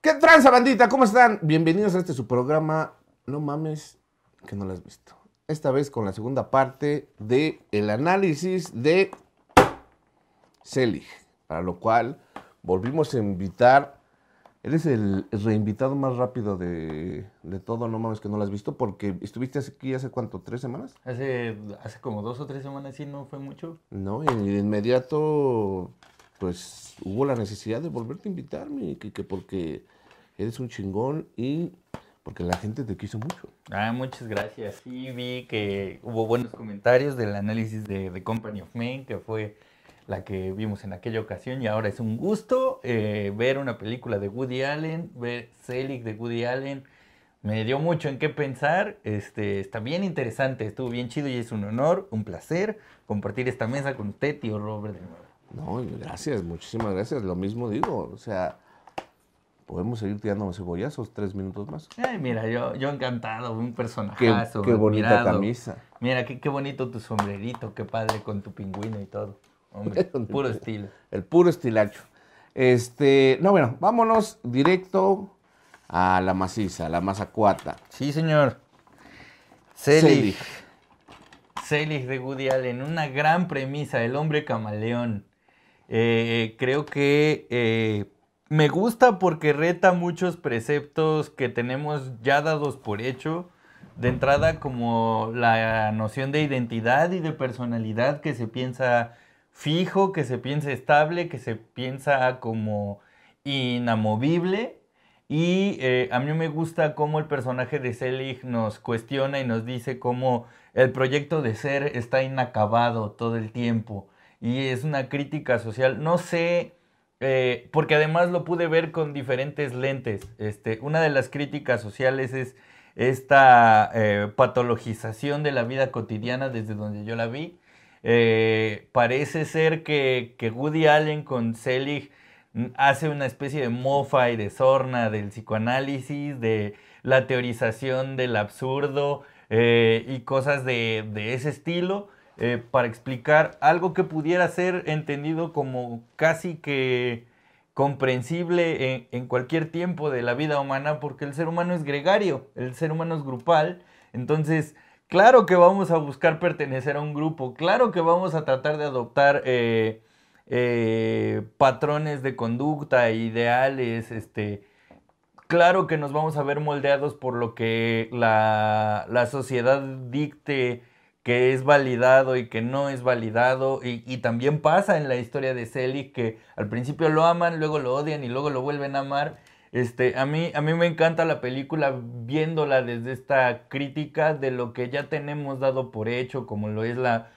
¿Qué tranza, bandita? ¿Cómo están? Bienvenidos a este su programa. No mames que no lo has visto. Esta vez con la segunda parte de el análisis de Selig, para lo cual volvimos a invitar A Eres el reinvitado más rápido de, todo, no mames que no lo has visto, porque estuviste aquí hace cuánto, tres semanas? Hace, hace como dos o tres semanas, sí, no fue mucho. No, y de inmediato, pues hubo la necesidad de volverte a invitarme, que, que porque eres un chingón y porque la gente te quiso mucho. Ah, muchas gracias. Y vi que hubo buenos comentarios del análisis de The Company of Men, que fue la que vimos en aquella ocasión y ahora es un gusto eh, ver una película de Woody Allen, ver Selig de Woody Allen. Me dio mucho en qué pensar, este, está bien interesante, estuvo bien chido y es un honor, un placer compartir esta mesa con usted, tío Robert. De nuevo. No, gracias, muchísimas gracias, lo mismo digo, o sea, podemos seguir tirando cebollazos tres minutos más. Ay, mira, yo, yo encantado, un personajazo. Qué, bonita camisa. Mira, qué bonito tu sombrerito, qué padre con tu pingüino y todo. Hombre, puro estilo. El puro estilacho. Este, no, bueno, vámonos directo a la maciza, la masacuata. Sí, señor. Selig. Selig de Woody Allen, una gran premisa, el hombre camaleón. Eh, creo que eh, me gusta porque reta muchos preceptos que tenemos ya dados por hecho. De entrada, como la noción de identidad y de personalidad que se piensa fijo, que se piensa estable, que se piensa como inamovible. Y eh, a mí me gusta cómo el personaje de Selig nos cuestiona y nos dice cómo el proyecto de ser está inacabado todo el tiempo. Y es una crítica social. No sé, eh, porque además lo pude ver con diferentes lentes. Este, una de las críticas sociales es esta eh, patologización de la vida cotidiana desde donde yo la vi. Eh, parece ser que, Woody Allen con Selig mm, hace una especie de mofa y de sorna del psicoanálisis, de la teorización del absurdo eh, y cosas de, ese estilo. Eh, para explicar algo que pudiera ser entendido como casi que comprensible en, en, cualquier tiempo de la vida humana, porque el ser humano es gregario, el ser humano es grupal, entonces Claro que vamos a buscar pertenecer a un grupo, claro que vamos a tratar de adoptar eh, eh, patrones de conducta, ideales, este, claro que nos vamos a ver moldeados por lo que la, sociedad dicte que es validado y que no es validado. Y, y, también pasa en la historia de Selig que al principio lo aman, luego lo odian y luego lo vuelven a amar. Este, a mí, a mí me encanta la película viéndola desde esta crítica de lo que ya tenemos dado por hecho, como lo es la,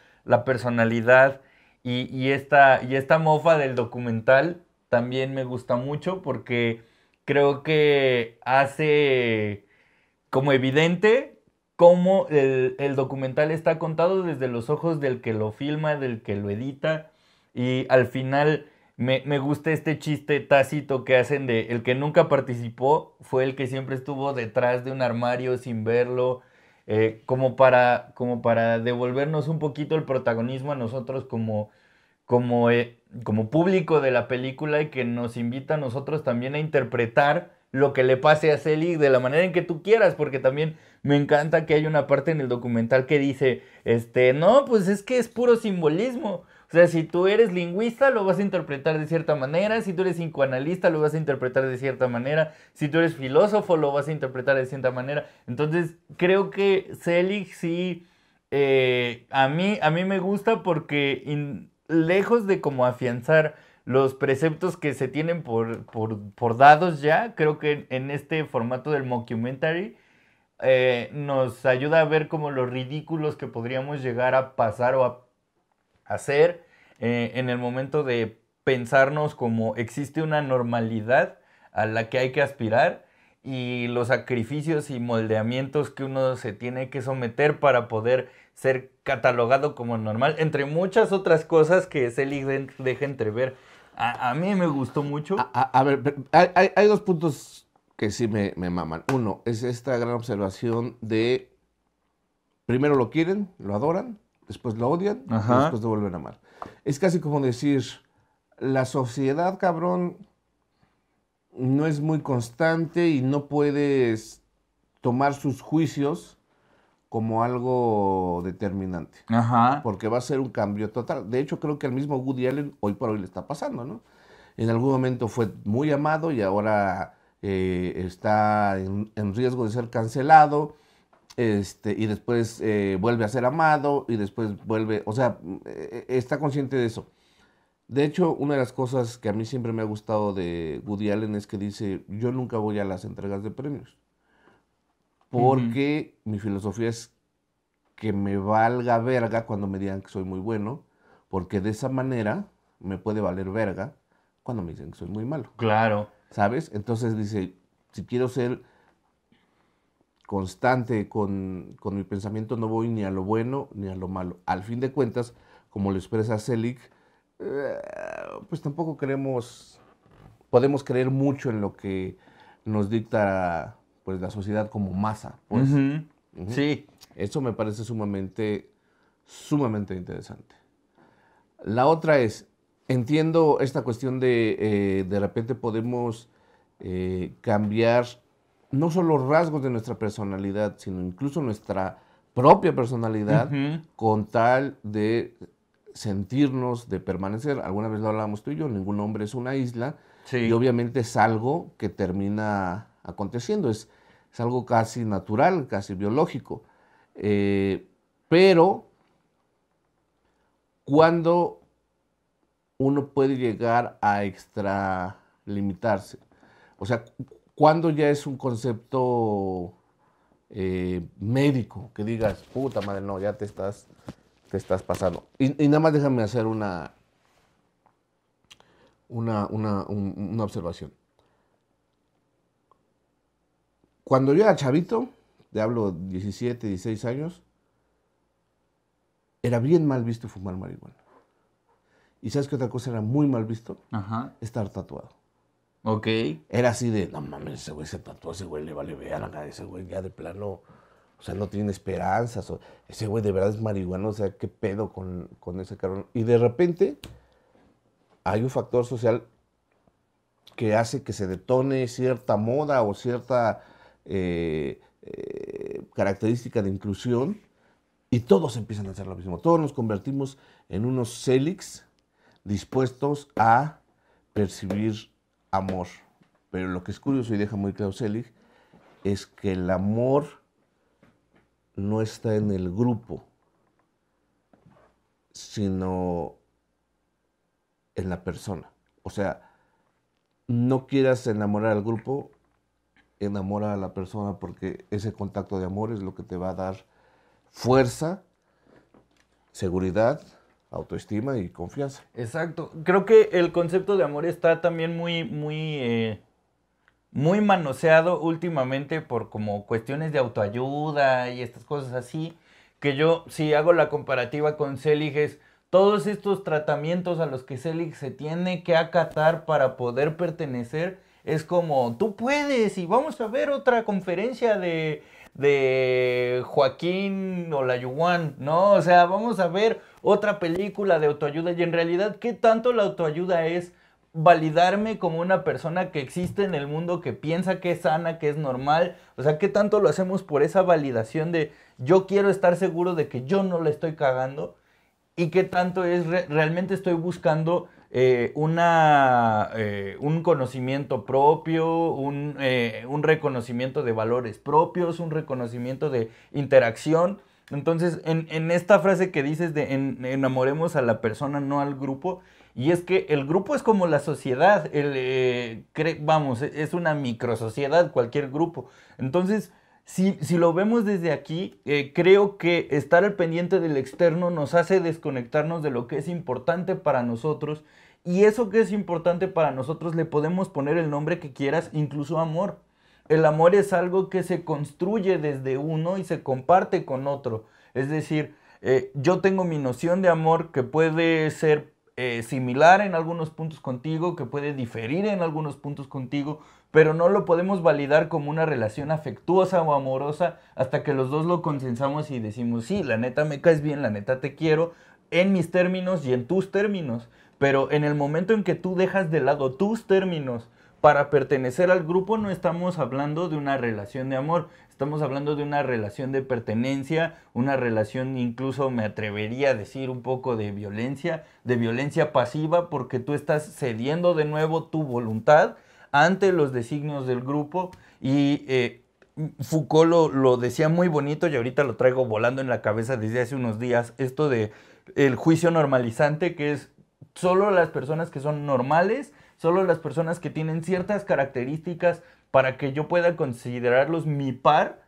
personalidad y, esta, y esta mofa del documental también me gusta mucho porque creo que hace como evidente cómo el, el documental está contado desde los ojos del que lo filma, del que lo edita y al final me, gusta este chiste tácito que hacen de el que nunca participó fue el que siempre estuvo detrás de un armario sin verlo, eh, como, para, como para devolvernos un poquito el protagonismo a nosotros como, como, eh, como público de la película y que nos invita a nosotros también a interpretar lo que le pase a Celi de la manera en que tú quieras, porque también me encanta que hay una parte en el documental que dice, este, no, pues es que es puro simbolismo o sea, si tú eres lingüista, lo vas a interpretar de cierta manera, si tú eres psicoanalista, lo vas a interpretar de cierta manera, si tú eres filósofo, lo vas a interpretar de cierta manera. Entonces, creo que Selig sí, eh, a, mí, a mí me gusta porque lejos de como afianzar los preceptos que se tienen por, por, dados ya, creo que en este formato del mockumentary, eh, nos ayuda a ver como los ridículos que podríamos llegar a pasar o a hacer, eh, en el momento de pensarnos como existe una normalidad a la que hay que aspirar y los sacrificios y moldeamientos que uno se tiene que someter para poder ser catalogado como normal, entre muchas otras cosas que Selig deja entrever. A, mí me gustó mucho. A, a ver, hay, hay, dos puntos que sí me, me maman. Uno es esta gran observación de, primero lo quieren, lo adoran, después lo odian, y después lo vuelven a amar. Es casi como decir, la sociedad, cabrón, no es muy constante y no puedes tomar sus juicios como algo determinante. Porque va a ser un cambio total. De hecho, creo que al mismo Woody Allen hoy por hoy le está pasando, ¿no? En algún momento fue muy amado y ahora eh, está en riesgo de ser cancelado este, y después eh, vuelve a ser amado y después vuelve, o sea, mm, eh, eh, está consciente de eso. De hecho, una de las cosas que a mí siempre me ha gustado de Woody Allen es que dice, yo nunca voy a las entregas de premios, porque mi filosofía es que me valga verga cuando me digan que soy muy bueno, porque de esa manera me puede valer verga cuando me dicen que soy muy malo. Claro. ¿Sabes? Entonces dice, si quiero ser constante con, mi pensamiento, no voy ni a lo bueno ni a lo malo. Al fin de cuentas, como lo expresa Selig, eh, pues tampoco queremos podemos creer mucho en lo que nos dicta pues la sociedad como masa. Pues. Sí. Eso me parece sumamente, sumamente interesante. La otra es, entiendo esta cuestión de eh, de repente podemos eh, cambiar no solo rasgos de nuestra personalidad, sino incluso nuestra propia personalidad con tal de sentirnos, de permanecer. Alguna vez lo hablábamos tú y yo, ningún hombre es una isla. Y obviamente es algo que termina aconteciendo, es, es algo casi natural, casi biológico. Eh, pero cuando uno puede llegar a extralimitarse, o sea, ¿Cuándo ya es un concepto eh, médico que digas, puta madre, no, ya te estás, te estás pasando? Y, nada más déjame hacer una, una, observación. Cuando yo era chavito, te hablo 17, 16 años, era bien mal visto fumar marihuana. ¿Y sabes qué otra cosa era muy mal visto? Estar tatuado. Ok. Era así de, no mames, ese güey se tatuó, ese güey le vale ver ese güey ya de plano, o sea, no tiene esperanzas, ese güey de verdad es marihuana, o sea, qué pedo con, ese cabrón. Y de repente hay un factor social que hace que se detone cierta moda o cierta eh, eh, característica de inclusión y todos empiezan a hacer lo mismo. Todos nos convertimos en unos célix dispuestos a percibir amor. Pero lo que es curioso y deja muy claro es que el amor no está en el grupo, sino en la persona. O sea, no quieras enamorar al grupo, enamora a la persona porque ese contacto de amor es lo que te va a dar fuerza, seguridad autoestima y confianza. Exacto. Creo que el concepto de amor está también muy, muy, eh, muy manoseado últimamente por como cuestiones de autoayuda y estas cosas así. Que yo, si hago la comparativa con Selig, es todos estos tratamientos a los que Selig se tiene que acatar para poder pertenecer. Es como, tú puedes y vamos a ver otra conferencia de de Joaquín o la Yuan, ¿no? O sea, vamos a ver otra película de autoayuda y en realidad, ¿qué tanto la autoayuda es? validarme como una persona que existe en el mundo, que piensa que es sana, que es normal. O sea, ¿qué tanto lo hacemos por esa validación de yo quiero estar seguro de que yo no la estoy cagando? ¿Y qué tanto es realmente estoy buscando eh, una, eh, un conocimiento propio, eh, un, reconocimiento de valores propios, un reconocimiento de interacción. Entonces, en, esta frase que dices de enamoremos a la persona, no al grupo, y es que el grupo es como la sociedad, el, vamos, e, es una microsociedad, cualquier grupo. Entonces, si, lo vemos desde aquí, creo que estar al pendiente del externo nos hace desconectarnos de lo que es importante para nosotros y eso que es importante para nosotros, le podemos poner el nombre que quieras, incluso amor. El amor es algo que se construye desde uno y se comparte con otro. Es decir, eh, yo tengo mi noción de amor que puede ser eh, similar en algunos puntos contigo, que puede diferir en algunos puntos contigo, pero no lo podemos validar como una relación afectuosa o amorosa hasta que los dos lo consensamos y decimos, sí, la neta me caes bien, la neta te quiero, en mis términos y en tus términos. Pero en el momento en que tú dejas de lado tus términos para pertenecer al grupo, no estamos hablando de una relación de amor, estamos hablando de una relación de pertenencia, una relación incluso me atrevería a decir un poco de violencia, de violencia pasiva, porque tú estás cediendo de nuevo tu voluntad ante los designios del grupo y... Eh, Foucault lo, lo, decía muy bonito y ahorita lo traigo volando en la cabeza desde hace unos días, esto de el juicio normalizante, que es solo las personas que son normales, solo las personas que tienen ciertas características para que yo pueda considerarlos mi par,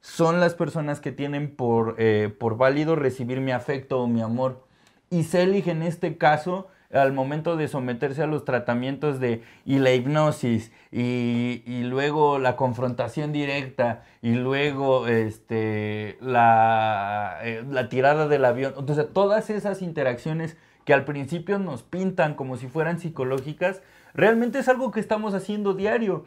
son las personas que tienen por, eh, por válido recibir mi afecto o mi amor. Y se elige en este caso al momento de someterse a los tratamientos de y la hipnosis y, y luego la confrontación directa y luego este la, eh, la tirada del avión. Entonces, todas esas interacciones que al principio nos pintan como si fueran psicológicas, realmente es algo que estamos haciendo diario.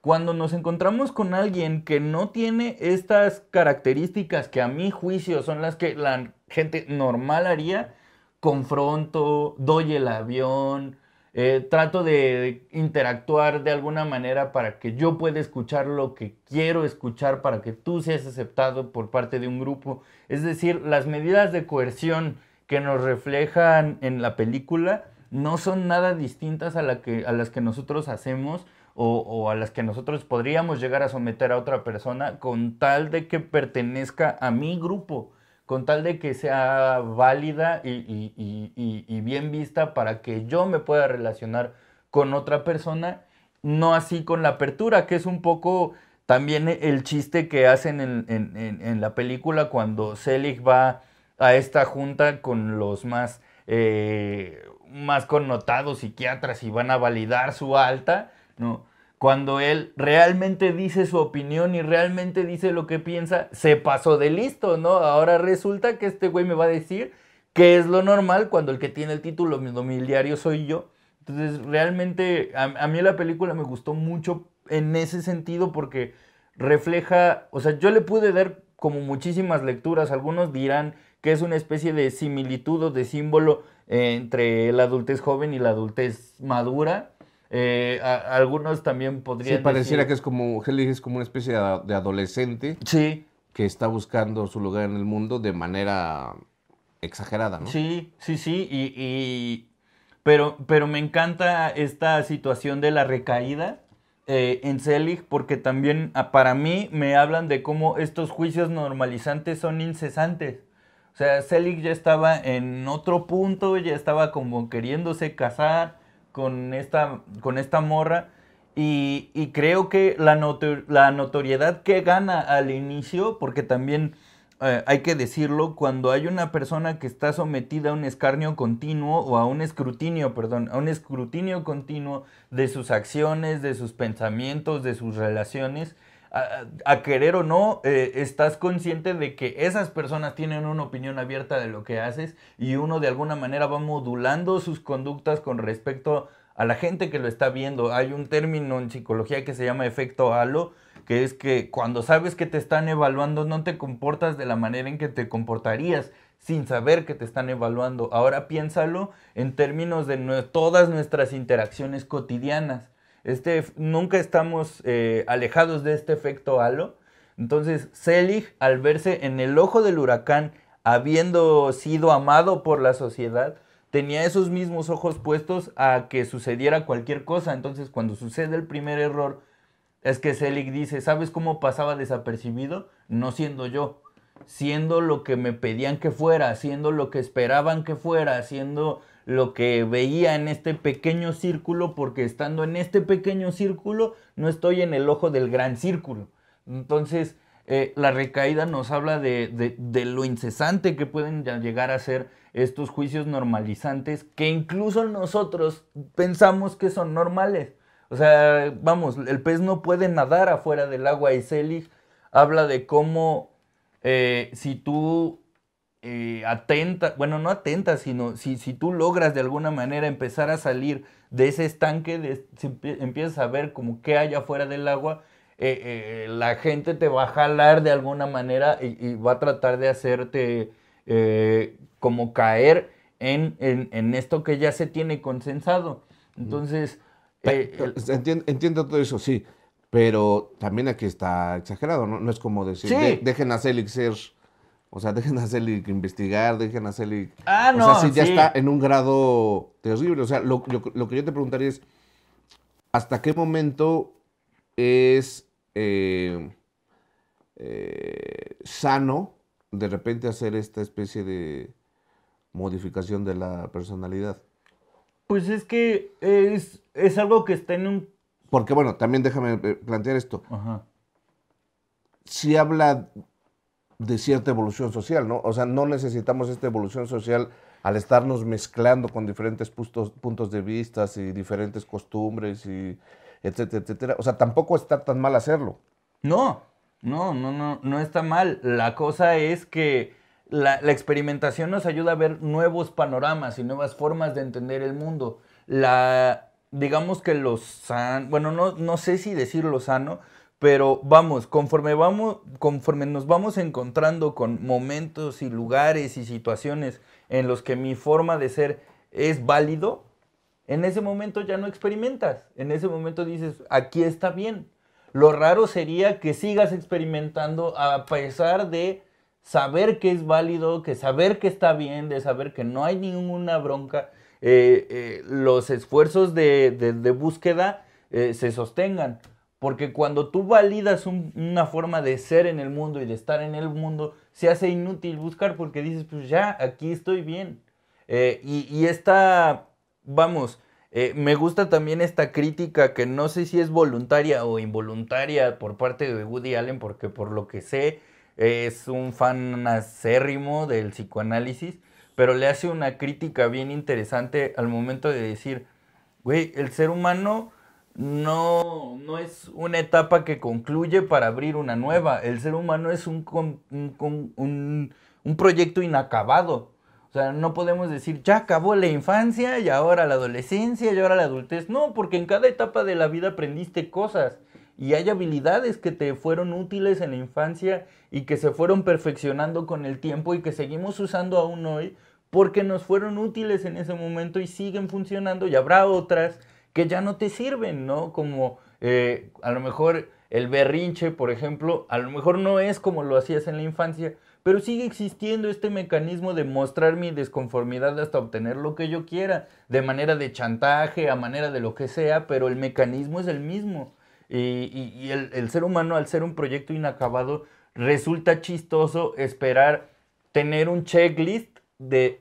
Cuando nos encontramos con alguien que no tiene estas características que a mi juicio son las que la gente normal haría, confronto, doy el avión, eh, trato de interactuar de alguna manera para que yo pueda escuchar lo que quiero escuchar, para que tú seas aceptado por parte de un grupo. Es decir, las medidas de coerción que nos reflejan en la película no son nada distintas a, la que, a las que nosotros hacemos o, a las que nosotros podríamos llegar a someter a otra persona con tal de que pertenezca a mi grupo, con tal de que sea válida y, bien vista para que yo me pueda relacionar con otra persona, no así con la apertura, que es un poco también el chiste que hacen en la película cuando Selig va a esta junta con los más, eh, más connotados psiquiatras y van a validar su alta, ¿no? Cuando él realmente dice su opinión y realmente dice lo que piensa, se pasó de listo, ¿no? Ahora resulta que este güey me va a decir que es lo normal cuando el que tiene el título domiliario soy yo. Entonces, realmente a, a mí la película me gustó mucho en ese sentido porque refleja, o sea, yo le pude dar como muchísimas lecturas, algunos dirán que es una especie de similitud o de símbolo entre la adultez joven y la adultez madura. Eh, algunos también podrían. Sí, pareciera que es como, es como una especie de, adolescente. Sí. Que está buscando su lugar en el mundo de manera exagerada, ¿no? Sí, sí, sí. Y, Pero, pero me encanta esta situación de la recaída. Eh, en Selig porque también ah, para mí me hablan de cómo estos juicios normalizantes son incesantes. O sea, Selig ya estaba en otro punto, ya estaba como queriéndose casar con esta, con esta morra. Y, creo que la, notoriedad que gana al inicio, porque también eh, hay que decirlo, cuando hay una persona que está sometida a un escarnio continuo o a un escrutinio, perdón, a un escrutinio continuo de sus acciones, de sus pensamientos, de sus relaciones, a, querer o no, eh, estás consciente de que esas personas tienen una opinión abierta de lo que haces y uno de alguna manera va modulando sus conductas con respecto a la gente que lo está viendo. Hay un término en psicología que se llama efecto halo, que es que cuando sabes que te están evaluando no te comportas de la manera en que te comportarías sin saber que te están evaluando. Ahora piénsalo en términos de todas nuestras interacciones cotidianas. Este, nunca estamos eh, alejados de este efecto halo. Entonces, Selig, al verse en el ojo del huracán, habiendo sido amado por la sociedad, tenía esos mismos ojos puestos a que sucediera cualquier cosa. Entonces, cuando sucede el primer error, es que Selig dice, ¿sabes cómo pasaba desapercibido? No siendo yo, siendo lo que me pedían que fuera, siendo lo que esperaban que fuera, siendo lo que veía en este pequeño círculo, porque estando en este pequeño círculo, no estoy en el ojo del gran círculo. Entonces, eh, la recaída nos habla de, lo incesante que pueden llegar a ser estos juicios normalizantes, que incluso nosotros pensamos que son normales. O sea, vamos, el pez no puede nadar afuera del agua y Selig habla de cómo eh, si tú eh, atenta, bueno, no atenta, sino si, si tú logras de alguna manera empezar a salir de ese estanque, empiezas a ver como qué hay afuera del agua, eh, eh, la gente te va a jalar de alguna manera y, va a tratar de hacerte como caer en, esto que ya se tiene consensado. Entonces... Entiendo, todo eso, sí, pero también aquí está exagerado, ¿no? No es como decir, dejen a Celix ser o sea, dejen a Selig investigar, dejen a Selig... Ah, no. O sea, si ya está en un grado terrible. O sea, lo, que yo te preguntaría es: ¿hasta qué momento es eh, eh, sano de repente hacer esta especie de modificación de la personalidad? Pues es que es, es algo que está en un. Porque bueno, también déjame eh, plantear esto. Ajá. Si habla de cierta evolución social, ¿no? O sea, no necesitamos esta evolución social al estarnos mezclando con diferentes puntos, de vista y diferentes costumbres y etcétera, etcétera. O sea, tampoco está tan mal hacerlo. No, no, no, no, no está mal. La cosa es que la, experimentación nos ayuda a ver nuevos panoramas y nuevas formas de entender el mundo. La, digamos que los sano... bueno, no, no sé si decirlo sano, pero vamos, conforme, vamos, conforme nos vamos encontrando con momentos y lugares y situaciones en los que mi forma de ser es válido, en ese momento ya no experimentas, en ese momento dices, aquí está bien. Lo raro sería que sigas experimentando a pesar de saber que es válido, que saber que está bien, de saber que no hay ninguna bronca, eh, eh, los esfuerzos de, búsqueda eh, se sostengan. Porque cuando tú validas una forma de ser en el mundo y de estar en el mundo, se hace inútil buscar porque dices, pues ya, aquí estoy bien. Eh, y, esta, vamos, eh, me gusta también esta crítica que no sé si es voluntaria o involuntaria por parte de Woody Allen, porque por lo que sé es un fan acérrimo del psicoanálisis, pero le hace una crítica bien interesante al momento de decir, güey, el ser humano no, no es una etapa que concluye para abrir una nueva. El ser humano es un, un, proyecto inacabado. O sea, no podemos decir, ya acabó la infancia y ahora la adolescencia y ahora la adultez. No, porque en cada etapa de la vida aprendiste cosas y hay habilidades que te fueron útiles en la infancia y que se fueron perfeccionando con el tiempo y que seguimos usando aún hoy porque nos fueron útiles en ese momento y siguen funcionando y habrá otras que ya no te sirven, ¿no? Como eh, a lo mejor el berrinche, por ejemplo, a lo mejor no es como lo hacías en la infancia, pero sigue existiendo este mecanismo de mostrar mi desconformidad hasta obtener lo que yo quiera, de manera de chantaje, a manera de lo que sea, pero el mecanismo es el mismo. Y, el, el ser humano, al ser un proyecto inacabado, resulta chistoso esperar tener un checklist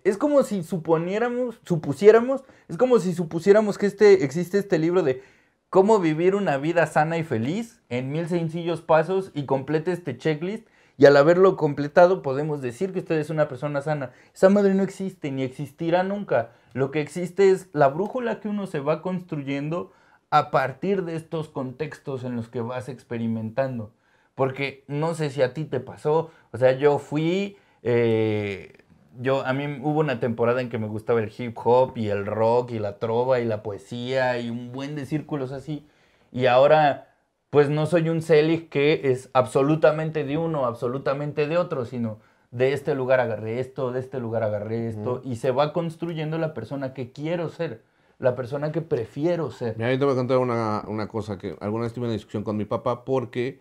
es como si suponiéramos, supusiéramos, es como si supusiéramos que este, existe este libro de cómo vivir una vida sana y feliz en mil sencillos pasos y complete este checklist. Y al haberlo completado podemos decir que usted es una persona sana. Esa madre no existe ni existirá nunca. Lo que existe es la brújula que uno se va construyendo a partir de estos contextos en los que vas experimentando. Porque no sé si a ti te pasó. O sea, yo fui eh, yo, a mí hubo una temporada en que me gustaba el hip hop y el rock y la trova y la poesía y un buen de círculos así. Y ahora, pues no soy un celis que es absolutamente de uno, absolutamente de otro, sino de este lugar agarré esto, de este lugar agarré esto, y se va construyendo la persona que quiero ser, la persona que prefiero ser. Mira, yo te voy a contar una, una cosa que alguna vez tuve una discusión con mi papá porque,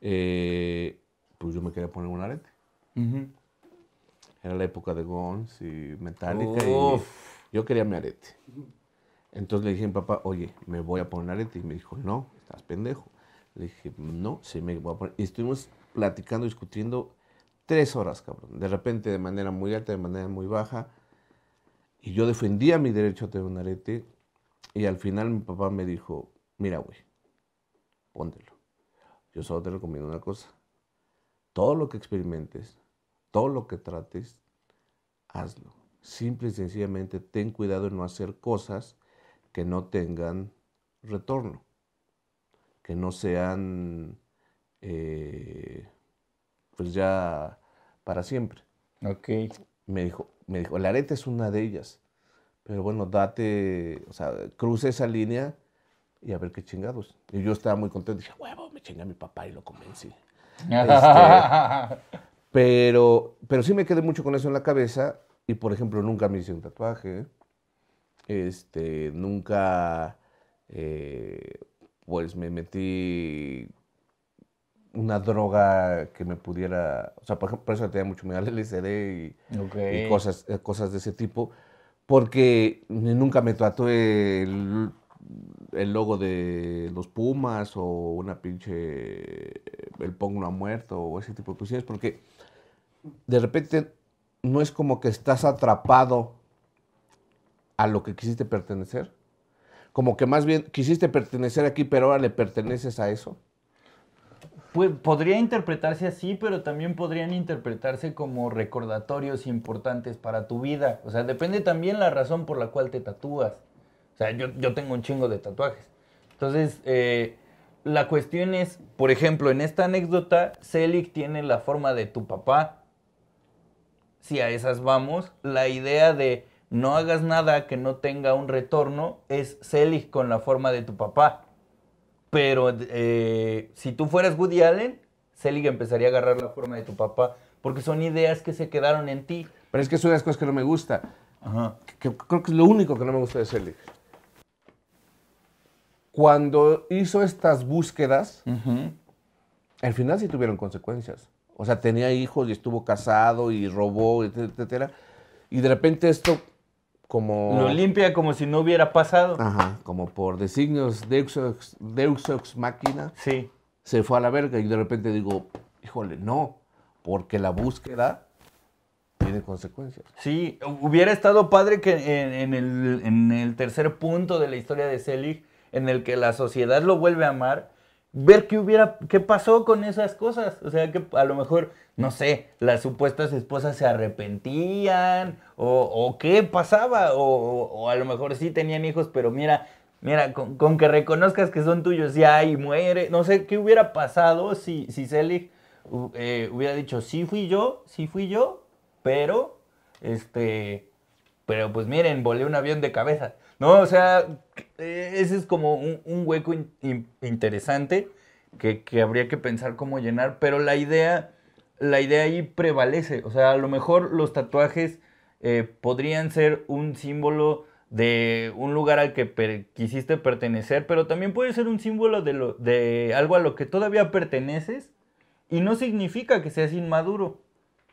eh, pues yo me quería poner un arete. Uh era la época de Guns y Metallica. Y yo quería mi arete. Entonces le dije a mi papá, oye, me voy a poner un arete. Y me dijo, no, estás pendejo. Le dije, no, sí me voy a poner. Y estuvimos platicando, discutiendo tres horas, cabrón. De repente, de manera muy alta, de manera muy baja. Y yo defendía mi derecho a tener un arete. Y al final mi papá me dijo, mira, güey, póntelo. Yo solo te recomiendo una cosa. Todo lo que experimentes, todo lo que trates, hazlo. Simple y sencillamente ten cuidado en no hacer cosas que no tengan retorno, que no sean eh, pues ya para siempre. Ok. Me dijo, me dijo, la arete es una de ellas. Pero bueno, date, o sea, cruce esa línea y a ver qué chingados. Y yo estaba muy contento. Dije, huevo, me chinga mi papá y lo convencí. Este, pero, pero sí me quedé mucho con eso en la cabeza y, por ejemplo, nunca me hice un tatuaje. Este, nunca, eh, pues me metí una droga que me pudiera, o sea, por, por eso tenía mucho miedo al LCD y, cosas, eh, cosas de ese tipo, porque nunca me tatué el, logo de los Pumas o una pinche, el Pongo no ha muerto o ese tipo de cuestiones, porque de repente no es como que estás atrapado a lo que quisiste pertenecer. Como que más bien quisiste pertenecer aquí, pero ahora le perteneces a eso. Pues, podría interpretarse así, pero también podrían interpretarse como recordatorios importantes para tu vida. O sea, depende también la razón por la cual te tatúas. O sea, yo, tengo un chingo de tatuajes. Entonces, eh, la cuestión es, por ejemplo, en esta anécdota, Selig tiene la forma de tu papá si a esas vamos, la idea de no hagas nada que no tenga un retorno es Selig con la forma de tu papá. Pero eh, si tú fueras Woody Allen, Selig empezaría a agarrar la forma de tu papá, porque son ideas que se quedaron en ti. Pero es que es una de las cosas que no me gusta. Que, creo que es lo único que no me gusta de Selig. Cuando hizo estas búsquedas, al final sí tuvieron consecuencias. O sea, tenía hijos y estuvo casado y robó, etcétera. Y de repente esto como... Lo limpia como si no hubiera pasado. Ajá, como por designios Deus Ex, Deus Ex Máquina. Sí. Se fue a la verga y de repente digo, híjole, no, porque la búsqueda tiene consecuencias. Sí, hubiera estado padre que en, el, en el tercer punto de la historia de Selig, en el que la sociedad lo vuelve a amar, ver qué hubiera, qué pasó con esas cosas. O sea, que a lo mejor, no sé, las supuestas esposas se arrepentían o, qué pasaba. O, a lo mejor sí tenían hijos, pero mira, mira, con, que reconozcas que son tuyos ya y muere. No sé, ¿qué hubiera pasado si, si Selig uh, eh, hubiera dicho, sí fui yo, sí fui yo, pero, este, pero pues miren, volé un avión de cabeza. ¿no? O sea, eh, ese es como un, hueco interesante que, habría que pensar cómo llenar, pero la idea, la idea ahí prevalece. O sea, a lo mejor los tatuajes eh, podrían ser un símbolo de un lugar al que quisiste pertenecer, pero también puede ser un símbolo de, de algo a lo que todavía perteneces y no significa que seas inmaduro.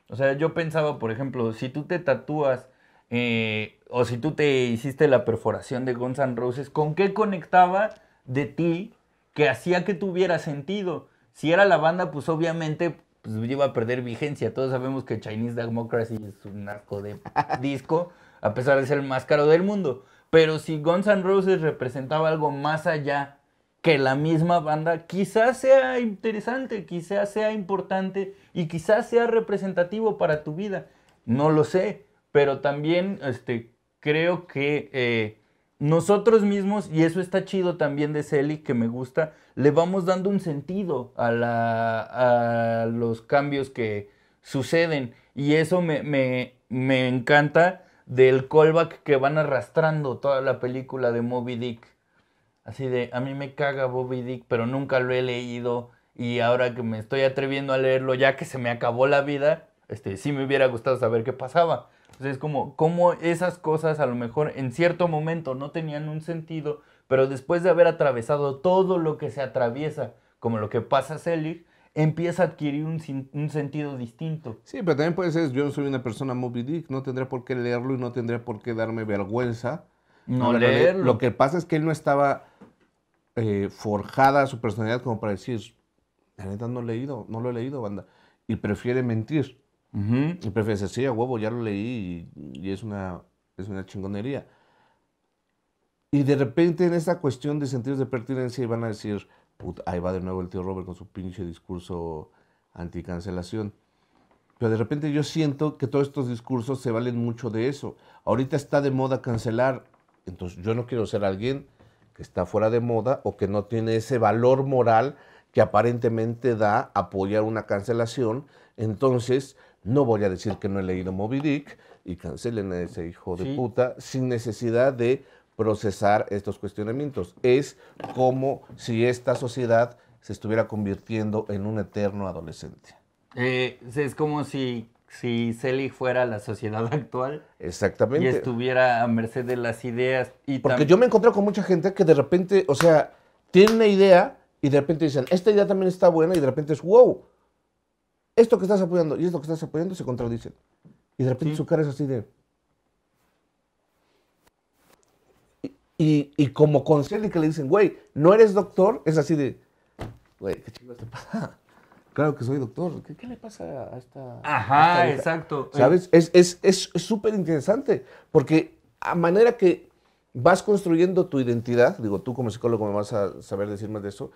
O sea, yo pensaba, por ejemplo, si tú te tatúas eh, o si tú te hiciste la perforación de Guns N' Roses, ¿con qué conectaba de ti que hacía que tuviera sentido? Si era la banda, pues obviamente pues, iba a perder vigencia. Todos sabemos que Chinese Democracy es un arco de disco, a pesar de ser el más caro del mundo. Pero si Guns N' Roses representaba algo más allá que la misma banda, quizás sea interesante, quizás sea importante y quizás sea representativo para tu vida. No lo sé, pero también este, creo que eh, nosotros mismos, y eso está chido también de Celi, que me gusta, le vamos dando un sentido a, la, a los cambios que suceden. Y eso me, encanta del callback que van arrastrando toda la película de Moby Dick. Así de, a mí me caga Moby Dick, pero nunca lo he leído y ahora que me estoy atreviendo a leerlo ya que se me acabó la vida, este, sí me hubiera gustado saber qué pasaba es como, como esas cosas a lo mejor en cierto momento no tenían un sentido, pero después de haber atravesado todo lo que se atraviesa, como lo que pasa a Selig, empieza a adquirir un, sentido distinto. Sí, pero también puede ser, yo soy una persona Moby Dick, no tendría por qué leerlo y no tendría por qué darme vergüenza. No, leerlo. Lo que pasa es que él no estaba eh, forjada su personalidad como para decir, la neta no, he leído, no lo he leído, banda, y prefiere mentir. Uh Y prefieres, sí, a huevo, ya lo leí y, es, una, es una chingonería. Y de repente en esta cuestión de sentidos de pertinencia iban a decir, Put, ahí va de nuevo el tío Robert con su pinche discurso anticancelación. Pero de repente yo siento que todos estos discursos se valen mucho de eso. Ahorita está de moda cancelar, entonces yo no quiero ser alguien que está fuera de moda o que no tiene ese valor moral que aparentemente da apoyar una cancelación. Entonces no voy a decir que no he leído Moby Dick y cancelen a ese hijo de puta sin necesidad de procesar estos cuestionamientos. Es como si esta sociedad se estuviera convirtiendo en un eterno adolescente. Eh, es como si, si Selig fuera la sociedad actual. Exactamente. Y estuviera a merced de las ideas. Y Porque yo me encontré con mucha gente que de repente, o sea, tiene una idea y de repente dicen, esta idea también está buena y de repente es, wow, esto que estás apoyando y esto que estás apoyando se contradicen. Y de repente su cara es así de... Y, y como y que le dicen, güey, no eres doctor, es así de, güey, ¿qué chingados te pasa? Claro que soy doctor, ¿qué, le pasa a esta... Ajá, exacto. ¿Sabes? Es súper es, interesante, porque a manera que vas construyendo tu identidad, digo, tú como psicólogo me vas a saber decir más de eso,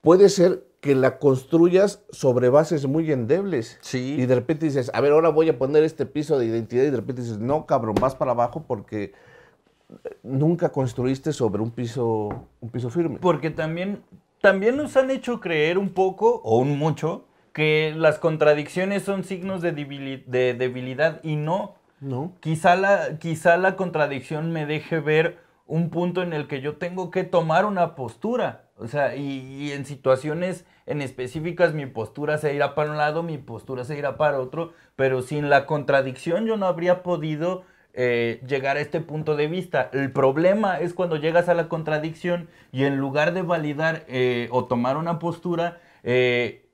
puede ser que la construyas sobre bases muy endebles. Y de repente dices, a ver, ahora voy a poner este piso de identidad y de repente dices, no, cabrón, vas para abajo porque eh, nunca construiste sobre un piso, un piso firme. Porque también, también nos han hecho creer un poco, o un mucho, que las contradicciones son signos de, debilidad, de debilidad y no. No. Quizá la, quizá la contradicción me deje ver un punto en el que yo tengo que tomar una postura o sea, y, en situaciones en específicas mi postura se irá para un lado, mi postura se irá para otro, pero sin la contradicción yo no habría podido eh, llegar a este punto de vista. El problema es cuando llegas a la contradicción y en lugar de validar eh, o tomar una postura, eh,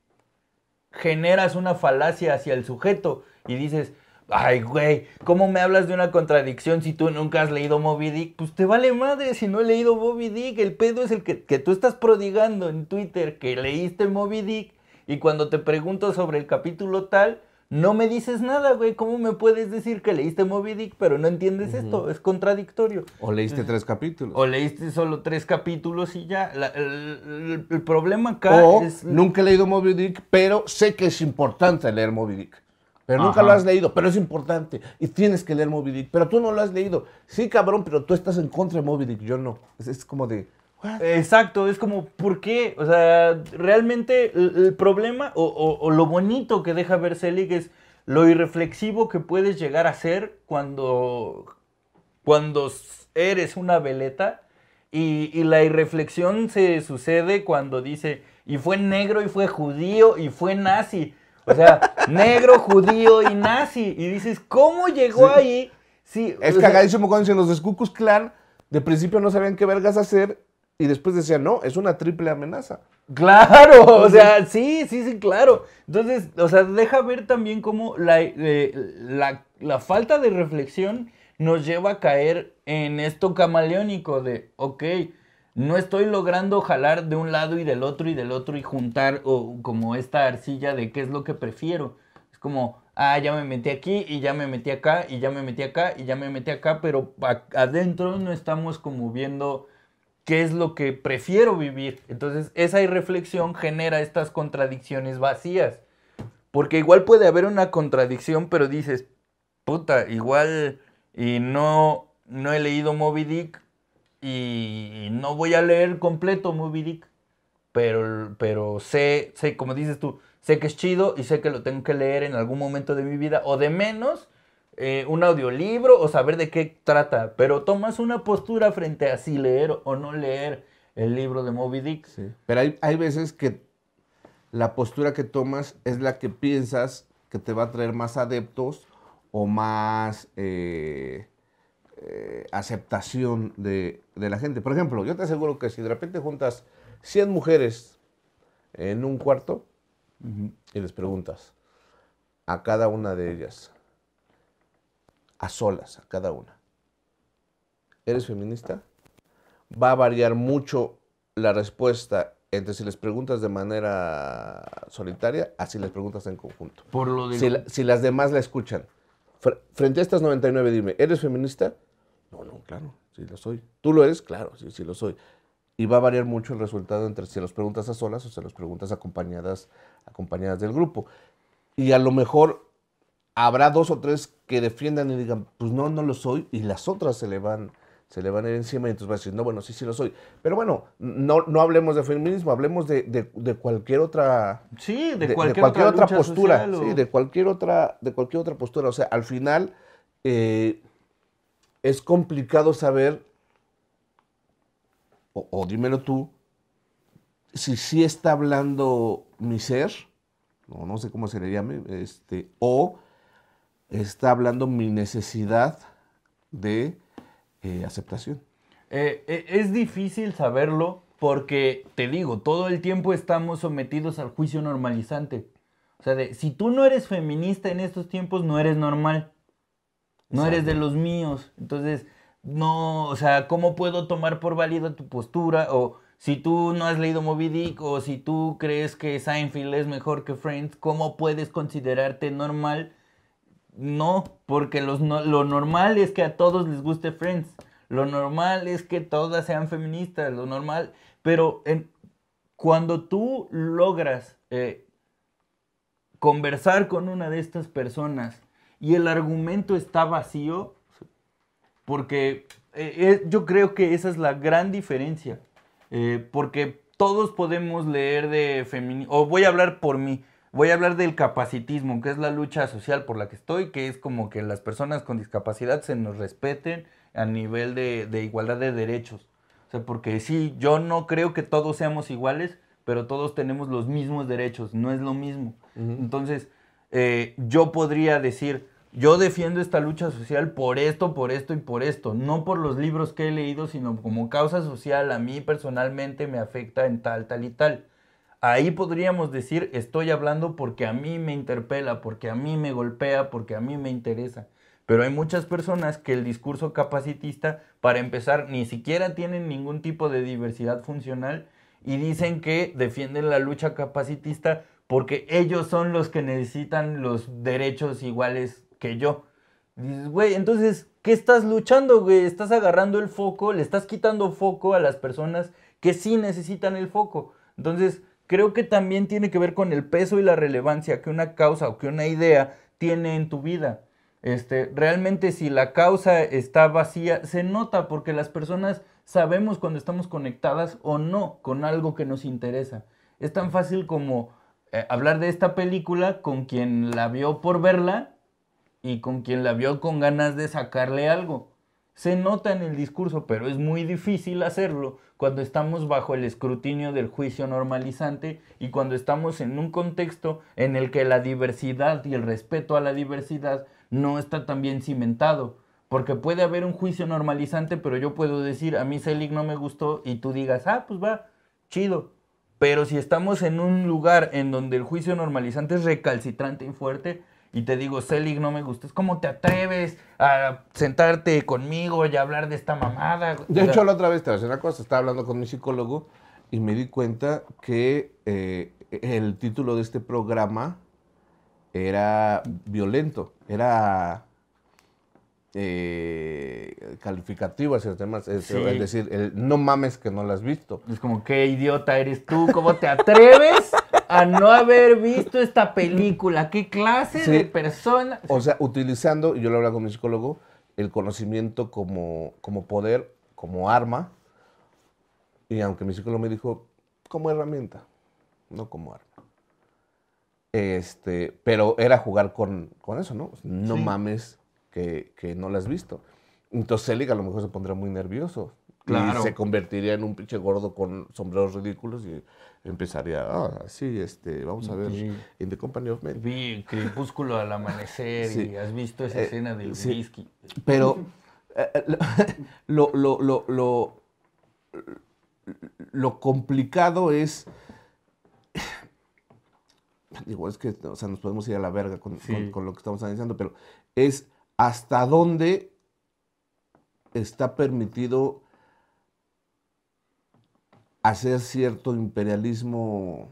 generas una falacia hacia el sujeto y dices, Ay, güey, ¿cómo me hablas de una contradicción si tú nunca has leído Moby Dick? Pues te vale madre si no he leído Moby Dick. El pedo es el que, tú estás prodigando en Twitter que leíste Moby Dick y cuando te pregunto sobre el capítulo tal, no me dices nada, güey. ¿Cómo me puedes decir que leíste Moby Dick, pero no entiendes esto? Es contradictorio. O leíste tres capítulos. O leíste solo tres capítulos y ya. el, problema acá o Nunca he leído Moby Dick, pero sé que es importante leer Moby Dick pero nunca lo has leído, pero es importante y tienes que leer Moby pero tú no lo has leído. Sí, cabrón, pero tú estás en contra de Moby yo no. Es, como de... Exacto, es como, ¿por qué? O sea, realmente el, problema o, lo bonito que deja ver Selig es lo irreflexivo que puedes llegar a ser cuando, cuando eres una veleta y, y la irreflexión se sucede cuando dice, y fue negro, y fue judío, y fue nazi. O sea, negro, judío y nazi. Y dices, ¿cómo llegó ahí? Sí, es cagadísimo cuando dicen los de Clan, de principio no sabían qué vergas hacer y después decían, no, es una triple amenaza. Claro, o sea, sí, sí, sí, claro. Entonces, o sea, deja ver también cómo eh, la, la falta de reflexión nos lleva a caer en esto camaleónico de, ok, no estoy logrando jalar de un lado y del otro y del otro y juntar o como esta arcilla de qué es lo que prefiero. Es como, ah, ya me metí aquí y ya me metí acá y ya me metí acá y ya me metí acá, pero adentro no estamos como viendo qué es lo que prefiero vivir. Entonces, esa irreflexión genera estas contradicciones vacías. Porque igual puede haber una contradicción, pero dices, puta, igual y no no he leído Moby Dick y, no voy a leer completo Moby Dick, pero, pero sé, sé, como dices tú, sé que es chido y sé que lo tengo que leer en algún momento de mi vida, o de menos eh, un audiolibro o saber de qué trata, pero tomas una postura frente a si leer o no leer el libro de Moby Dick. Pero hay, veces que la postura que tomas es la que piensas que te va a traer más adeptos o más... Eh, eh, aceptación de, la gente. Por ejemplo, yo te aseguro que si de repente juntas 100 mujeres en un cuarto y les preguntas a cada una de ellas, a solas, a cada una, ¿eres feminista? Va a variar mucho la respuesta entre si les preguntas de manera solitaria, a si les preguntas en conjunto. Por lo si, si las demás la escuchan. Frente a estas 99, dime, ¿eres feminista? No, no, claro, sí lo soy. ¿Tú lo eres? Claro, sí, sí lo soy. Y va a variar mucho el resultado entre si los preguntas a solas o si los preguntas acompañadas, acompañadas del grupo. Y a lo mejor habrá dos o tres que defiendan y digan, pues no, no lo soy, y las otras se le van, se le van a ir encima y entonces va a decir, no, bueno, sí, sí lo soy. Pero bueno, no, no hablemos de feminismo, hablemos de, cualquier otra... Sí, de, cualquier, otra, postura. Sí, de cualquier otra, de cualquier otra postura. O sea, al final, eh, es complicado saber, o, dímelo tú, si sí está hablando mi ser, o no, sé cómo se le llame, este, o está hablando mi necesidad de eh, aceptación. Eh, eh, es difícil saberlo porque, te digo, todo el tiempo estamos sometidos al juicio normalizante. O sea, de, si tú no eres feminista en estos tiempos, no eres normal no eres de los míos. Entonces, no, o sea, ¿cómo puedo tomar por válida tu postura? O si tú no has leído Moby Dick o si tú crees que Seinfeld es mejor que Friends, ¿cómo puedes considerarte normal? No, porque los lo normal es que a todos les guste Friends. Lo normal es que todas sean feministas, lo normal. Pero cuando tú logras eh, conversar con una de estas personas y el argumento está vacío, porque eh, eh, yo creo que esa es la gran diferencia, eh, porque todos podemos leer de feminismo, o voy a hablar por mí, voy a hablar del capacitismo, que es la lucha social por la que estoy, que es como que las personas con discapacidad se nos respeten a nivel de, igualdad de derechos. O sea, porque sí, yo no creo que todos seamos iguales, pero todos tenemos los mismos derechos, no es lo mismo. Entonces, eh, yo podría decir, yo defiendo esta lucha social por esto, por esto y por esto, no por los libros que he leído, sino como causa social a mí personalmente me afecta en tal, tal y tal. Ahí podríamos decir, estoy hablando porque a mí me interpela, porque a mí me golpea, porque a mí me interesa. Pero hay muchas personas que el discurso capacitista, para empezar, ni siquiera tienen ningún tipo de diversidad funcional y dicen que defienden la lucha capacitista porque ellos son los que necesitan los derechos iguales que yo. Dices, güey, entonces, ¿qué estás luchando, güey? Estás agarrando el foco, le estás quitando foco a las personas que sí necesitan el foco. Entonces, creo que también tiene que ver con el peso y la relevancia que una causa o que una idea tiene en tu vida. Este, realmente si la causa está vacía, se nota porque las personas sabemos cuando estamos conectadas o no con algo que nos interesa. Es tan fácil como eh, hablar de esta película con quien la vio por verla y con quien la vio con ganas de sacarle algo. Se nota en el discurso, pero es muy difícil hacerlo cuando estamos bajo el escrutinio del juicio normalizante y cuando estamos en un contexto en el que la diversidad y el respeto a la diversidad no está tan bien cimentado. Porque puede haber un juicio normalizante, pero yo puedo decir, a mí Selig no me gustó y tú digas, ah, pues va, chido. Pero si estamos en un lugar en donde el juicio normalizante es recalcitrante y fuerte, y te digo, Selig, no me gustas, ¿cómo te atreves a sentarte conmigo y a hablar de esta mamada? De hecho, la otra vez te voy a una cosa, estaba hablando con mi psicólogo y me di cuenta que eh, el título de este programa era violento, era eh, y hacia Es, decir, el, no mames que no la has visto. Es como, qué idiota eres tú, ¿cómo te atreves a no haber visto esta película? ¿Qué clase de persona? O sea, utilizando, yo lo hablado con mi psicólogo, el conocimiento como, como poder, como arma. Y aunque mi psicólogo me dijo, como herramienta, no como arma. Este, pero era jugar con, eso, ¿no? No mames que, no la has visto. Entonces Selig a lo mejor se pondrá muy nervioso. Claro. Y se convertiría en un pinche gordo con sombreros ridículos y empezaría, ah, sí, este, vamos a ver en the Company of Men. Vi Crepúsculo al amanecer y has visto esa eh, escena del whisky. Pero eh, eh, lo, lo, complicado es digo, es que nos podemos ir a la verga con, con, lo que estamos analizando, pero es hasta dónde está permitido hacer cierto imperialismo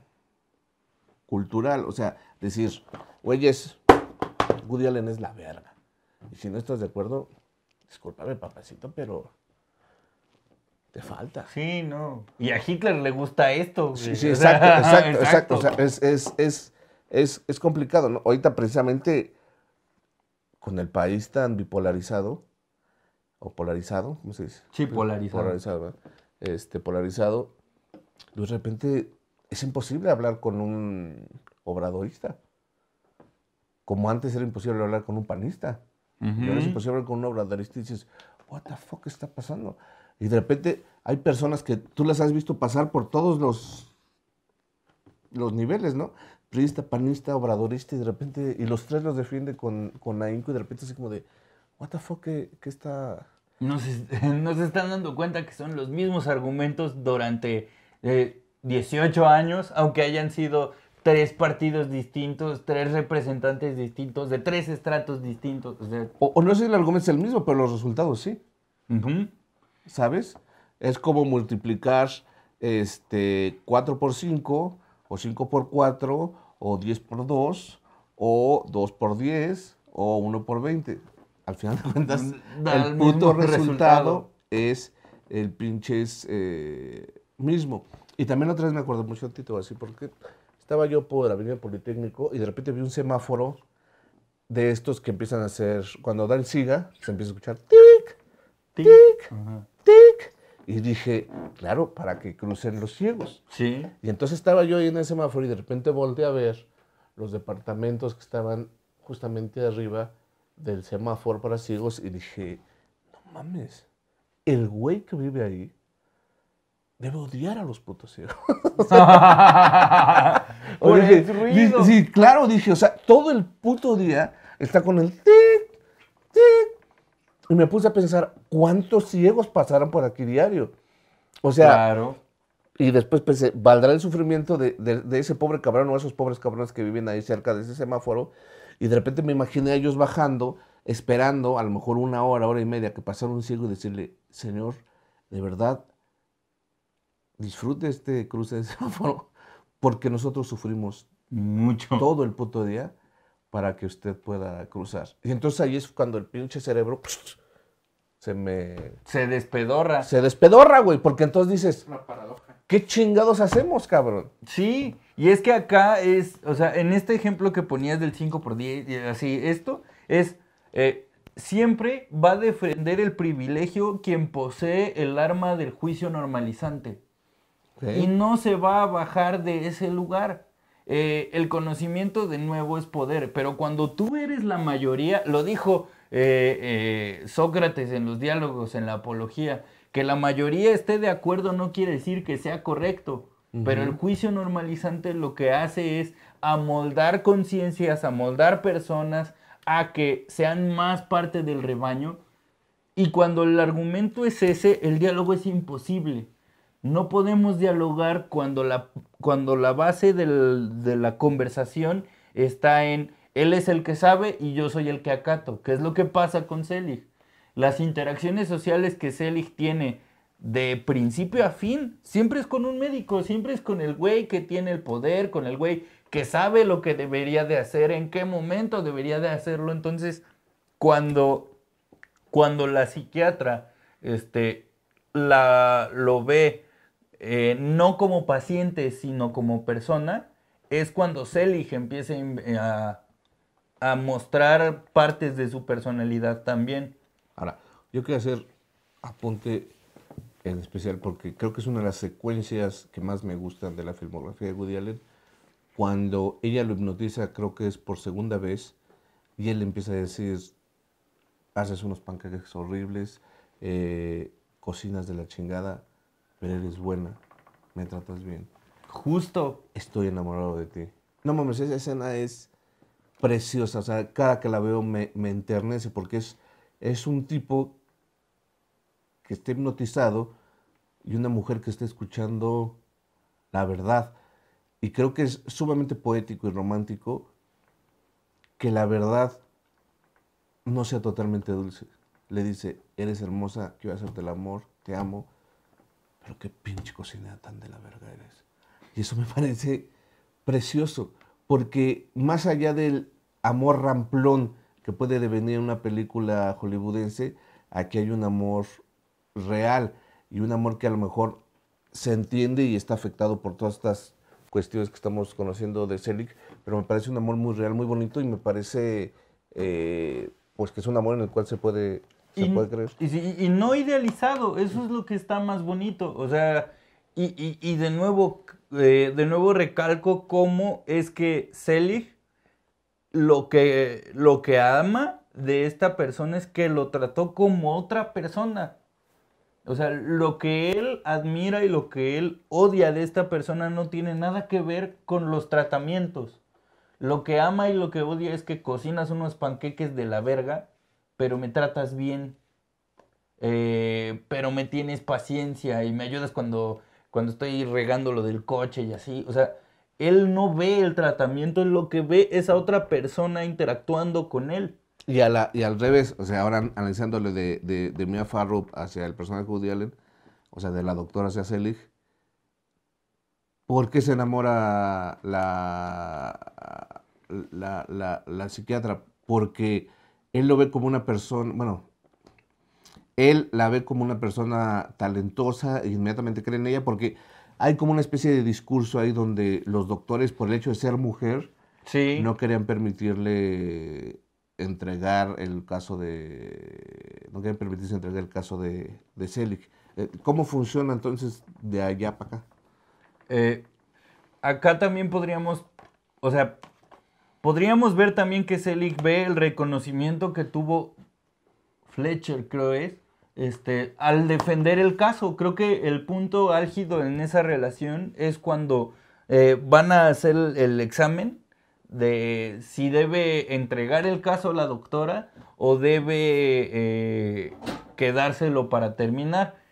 cultural. O sea, decir, güeyes, Woody Allen es la verga. Y si no estás de acuerdo, discúlpame, papacito, pero te falta. Sí, no. Y a Hitler le gusta esto. Sí, sí, exacto, exacto, exacto. O sea, es, es, es, complicado, ¿no? Ahorita precisamente con el país tan bipolarizado, o polarizado, ¿cómo se dice? Sí, polarizado. Polarizado, ¿verdad? Este, polarizado, de repente es imposible hablar con un obradorista. Como antes era imposible hablar con un panista. Ahora es imposible hablar con un obradorista y dices, ¿What the fuck está pasando? Y de repente hay personas que tú las has visto pasar por todos los, los niveles, ¿no? panista, obradorista, y de repente, y los tres los defiende con, con ahínco, y de repente así como de, what the fuck, ¿qué, está...? Nos, están dando cuenta que son los mismos argumentos durante 18 eh, años, aunque hayan sido tres partidos distintos, tres representantes distintos, de tres estratos distintos. O, no sé si el argumento es el mismo, pero los resultados sí. ¿Sabes? Es como multiplicar este, 4 por 5 o 5 por 4 o 10 por 2, o 2 por 10, o 1 por 20. Al final de cuentas, el puto resultado, es el pinche eh, mismo. Y también otra vez me acuerdo mucho de Tito, así, porque estaba yo por la Avenida Politécnico y de repente vi un semáforo de estos que empiezan a hacer, cuando dan siga, se empieza a escuchar tic, tic, tic. Y dije, claro, para que crucen los ciegos. Sí. Y entonces estaba yo ahí en el semáforo y de repente volteé a ver los departamentos que estaban justamente arriba del semáforo para ciegos y dije, no mames, el güey que vive ahí debe odiar a los putos ciegos. Por el ruido. sí, claro, dije, o sea, todo el puto día está con el tic, y me puse a pensar, ¿cuántos ciegos pasaron por aquí diario? O sea, claro. y después pensé, ¿valdrá el sufrimiento de, de ese pobre cabrón o esos pobres cabrones que viven ahí cerca de ese semáforo? Y de repente me imaginé a ellos bajando, esperando a lo mejor una hora, hora y media que pasara un ciego y decirle, Señor, de verdad, disfrute este cruce de semáforo, porque nosotros sufrimos mucho todo el puto día para que usted pueda cruzar. Y entonces ahí es cuando el pinche cerebro se me... Se despedorra. Se despedorra, güey, porque entonces dices... Una paradoja. ¿Qué chingados hacemos, cabrón? Sí, y es que acá es, o sea, en este ejemplo que ponías del 5 por 10, así, esto es, eh, siempre va a defender el privilegio quien posee el arma del juicio normalizante. Y no se va a bajar de ese lugar. Eh, el conocimiento de nuevo es poder, pero cuando tú eres la mayoría, lo dijo eh, eh, Sócrates en los diálogos, en la apología, que la mayoría esté de acuerdo no quiere decir que sea correcto, pero el juicio normalizante lo que hace es amoldar conciencias, amoldar personas a que sean más parte del rebaño. Y cuando el argumento es ese, el diálogo es imposible. No podemos dialogar cuando la cuando la base de la conversación está en él es el que sabe y yo soy el que acato, ¿Qué es lo que pasa con Selig. Las interacciones sociales que Selig tiene de principio a fin, siempre es con un médico, siempre es con el güey que tiene el poder, con el güey que sabe lo que debería de hacer, en qué momento debería de hacerlo. Entonces, cuando, cuando la psiquiatra este, la, lo ve eh, no como paciente, sino como persona, es cuando Selig empieza eh, a, mostrar partes de su personalidad también. Ahora, yo quiero hacer apunte en especial porque creo que es una de las secuencias que más me gustan de la filmografía de Woody Allen. Cuando ella lo hipnotiza, creo que es por segunda vez, y él empieza a decir, haces unos pancakes horribles, eh, cocinas de la chingada, eres buena, me tratas bien. Justo estoy enamorado de ti. No mames, esa escena es preciosa, o sea, cada que la veo me, me enternece porque es, es un tipo que está hipnotizado y una mujer que está escuchando la verdad. Y creo que es sumamente poético y romántico que la verdad no sea totalmente dulce. Le dice, eres hermosa, quiero hacerte el amor, te amo, pero qué pinche cocinera tan de la verga eres. Y eso me parece precioso, porque más allá del amor ramplón que puede devenir una película hollywoodense, aquí hay un amor real y un amor que a lo mejor se entiende y está afectado por todas estas cuestiones que estamos conociendo de Celic, pero me parece un amor muy real, muy bonito y me parece eh, pues que es un amor en el cual se puede y, no idealizado, eso es lo que está más bonito. O sea, y, de, nuevo, eh, de nuevo recalco cómo es que Selig lo que, lo que ama de esta persona es que lo trató como otra persona. O sea, lo que él admira y lo que él odia de esta persona no tiene nada que ver con los tratamientos. Lo que ama y lo que odia es que cocinas unos panqueques de la verga pero me tratas bien, eh, pero me tienes paciencia y me ayudas cuando, cuando estoy regando lo del coche y así. O sea, él no ve el tratamiento, lo que ve es a otra persona interactuando con él. Y, al revés, o sea, ahora analizándole de, de, de Mia Farrow hacia el personaje de Woody Allen, o sea, de la doctora hacia Selig, ¿por qué se enamora la, la, la psiquiatra? Porque él lo ve como una persona, bueno, él la ve como una persona talentosa e inmediatamente cree en ella porque hay como una especie de discurso ahí donde los doctores, por el hecho de ser mujer, sí. no querían permitirle entregar el caso de. No querían permitirse entregar el caso de, de Selig. Eh, ¿Cómo funciona entonces de allá para acá? Eh, acá también podríamos. O sea, Podríamos ver también que Selig ve el reconocimiento que tuvo Fletcher, creo es, este, al defender el caso. Creo que el punto álgido en esa relación es cuando eh, van a hacer el examen de si debe entregar el caso a la doctora o debe eh, quedárselo para terminar.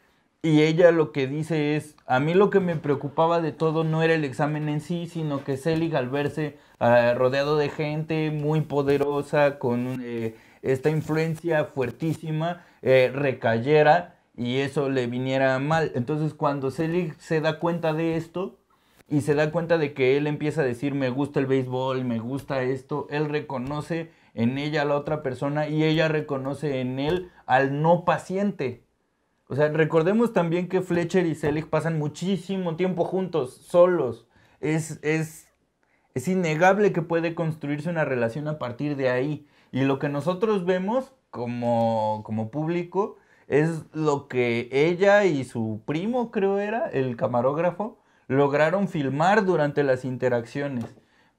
Y ella lo que dice es, a mí lo que me preocupaba de todo no era el examen en sí, sino que Selig al verse Ah, rodeado de gente muy poderosa, con eh, esta influencia fuertísima, eh, recayera y eso le viniera mal. Entonces cuando Selig se da cuenta de esto y se da cuenta de que él empieza a decir me gusta el béisbol, me gusta esto, él reconoce en ella a la otra persona y ella reconoce en él al no paciente. O sea, recordemos también que Fletcher y Selig pasan muchísimo tiempo juntos, solos. Es, es es innegable que puede construirse una relación a partir de ahí. Y lo que nosotros vemos como, público es lo que ella y su primo, creo era, el camarógrafo, lograron filmar durante las interacciones.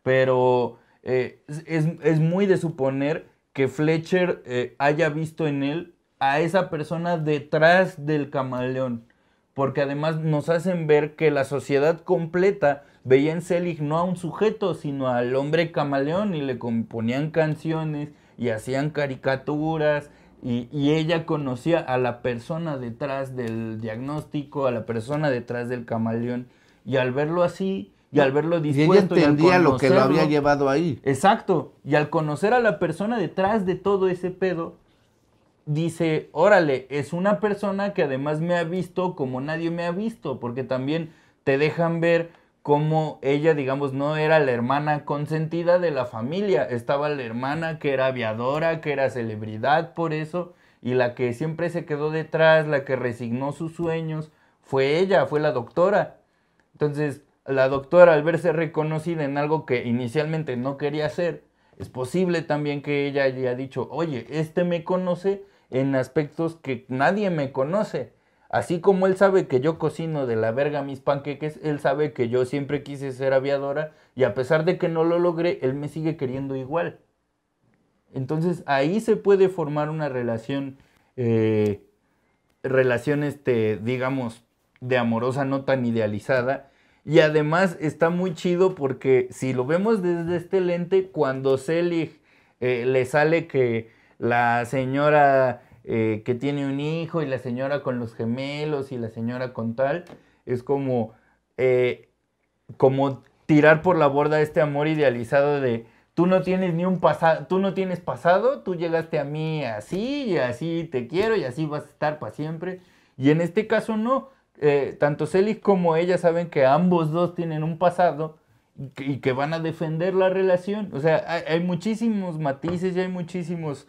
Pero eh, es, muy de suponer que Fletcher eh, haya visto en él a esa persona detrás del camaleón. Porque además nos hacen ver que la sociedad completa veía en Selig no a un sujeto, sino al hombre camaleón y le componían canciones y hacían caricaturas y, ella conocía a la persona detrás del diagnóstico, a la persona detrás del camaleón y al verlo así y al verlo dispuesto y entendía lo que lo había llevado ahí. Exacto, y al conocer a la persona detrás de todo ese pedo dice, "Órale, es una persona que además me ha visto como nadie me ha visto, porque también te dejan ver como ella, digamos, no era la hermana consentida de la familia, estaba la hermana que era aviadora, que era celebridad por eso, y la que siempre se quedó detrás, la que resignó sus sueños, fue ella, fue la doctora. Entonces, la doctora, al verse reconocida en algo que inicialmente no quería hacer, es posible también que ella haya dicho, oye, este me conoce en aspectos que nadie me conoce Así como él sabe que yo cocino de la verga mis panqueques, él sabe que yo siempre quise ser aviadora y a pesar de que no lo logré, él me sigue queriendo igual. Entonces ahí se puede formar una relación, eh, relación este, digamos, de amorosa no tan idealizada. Y además está muy chido porque si lo vemos desde este lente, cuando Selig eh, le sale que la señora eh, que tiene un hijo y la señora con los gemelos y la señora con tal. Es como, eh, como tirar por la borda este amor idealizado de tú no tienes ni un pasado, tú no tienes pasado, tú llegaste a mí así y así te quiero y así vas a estar para siempre. Y en este caso no, eh, tanto Celis como ella saben que ambos dos tienen un pasado y que, van a defender la relación. O sea, hay muchísimos matices y hay muchísimos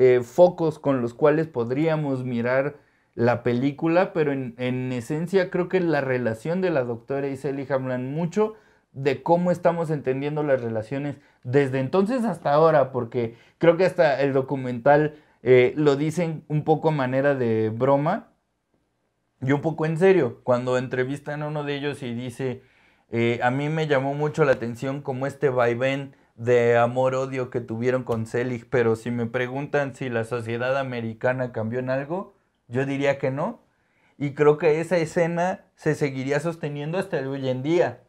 eh, focos con los cuales podríamos mirar la película, pero en, esencia creo que la relación de la doctora y Sally hablan mucho de cómo estamos entendiendo las relaciones desde entonces hasta ahora, porque creo que hasta el documental eh, lo dicen un poco a manera de broma y un poco en serio, cuando entrevistan a uno de ellos y dice, eh, a mí me llamó mucho la atención como este vaivén de amor-odio que tuvieron con Selig, pero si me preguntan si la sociedad americana cambió en algo, yo diría que no. Y creo que esa escena se seguiría sosteniendo hasta el hoy en día.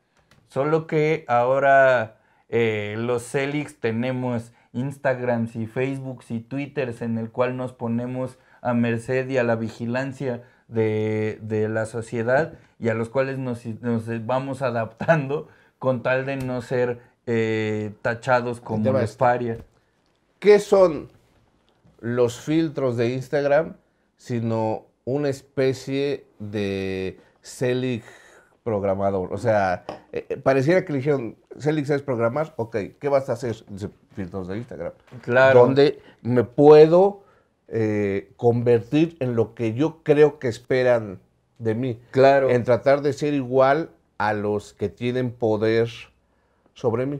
Solo que ahora eh, los Celix tenemos Instagrams y Facebooks y Twitters en el cual nos ponemos a merced y a la vigilancia de, la sociedad y a los cuales nos vamos adaptando con tal de no ser eh, tachados como los paria. ¿Qué son los filtros de Instagram? Sino una especie de Selig programador. O sea, eh, eh, pareciera que le dijeron, Selig, ¿sabes programar? Ok, ¿qué vas a hacer? Dice, filtros de Instagram. Claro. Donde me puedo convertir en lo que yo creo que esperan de mí. Claro. En tratar de ser igual a los que tienen poder sobre mí.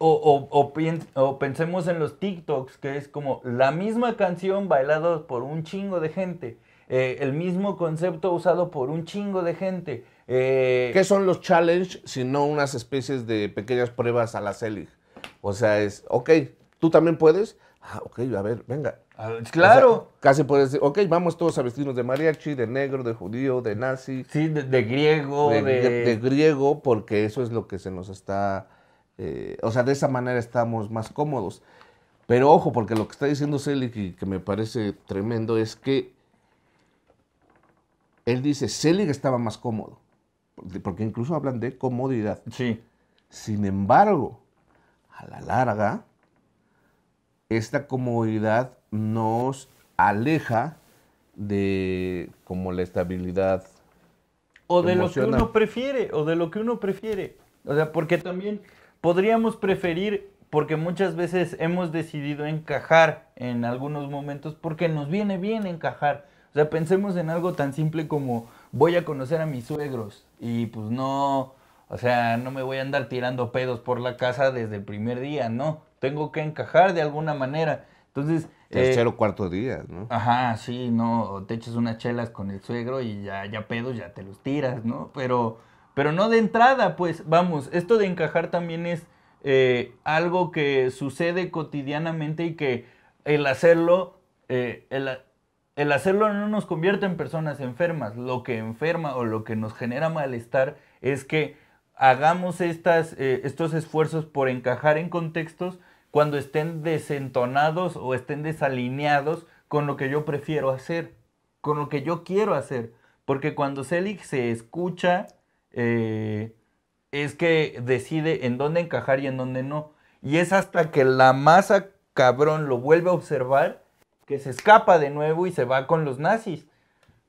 O, o, pensemos en los TikToks, que es como la misma canción bailada por un chingo de gente, eh, el mismo concepto usado por un chingo de gente. Eh, ¿Qué son los challenge no unas especies de pequeñas pruebas a la Selig? O sea, es, ok, tú también puedes. Ah, ok, a ver, venga. Ah, pues claro. casi puedes decir, ok, vamos todos a vestirnos de mariachi, de negro, de judío, de nazi. Sí, de, griego. de... de griego, porque eso es lo que se nos está eh, o sea, de esa manera estamos más cómodos. Pero ojo, porque lo que está diciendo Selig y que me parece tremendo es que él dice, Selig estaba más cómodo, porque incluso hablan de comodidad. Sí. Sin embargo, a la larga, esta comodidad nos aleja de como la estabilidad. O de lo que uno prefiere, o de lo que uno prefiere. O sea, porque también podríamos preferir porque muchas veces hemos decidido encajar en algunos momentos porque nos viene bien encajar. O sea, pensemos en algo tan simple como voy a conocer a mis suegros y pues no, o sea, no me voy a andar tirando pedos por la casa desde el primer día, no, tengo que encajar de alguna manera. Entonces... Tercero eh, o cuarto día, ¿no? Ajá, sí, no, te echas unas chelas con el suegro y ya, ya pedos, ya te los tiras, ¿no? Pero pero no de entrada, pues vamos, esto de encajar también es eh, algo que sucede cotidianamente y que el hacerlo, eh, el, hacerlo no nos convierte en personas enfermas. Lo que enferma o lo que nos genera malestar es que hagamos estas, eh, estos esfuerzos por encajar en contextos cuando estén desentonados o estén desalineados con lo que yo prefiero hacer, con lo que yo quiero hacer. Porque cuando Celic se escucha eh, es que decide en dónde encajar y en dónde no. Y es hasta que la masa cabrón lo vuelve a observar que se escapa de nuevo y se va con los nazis.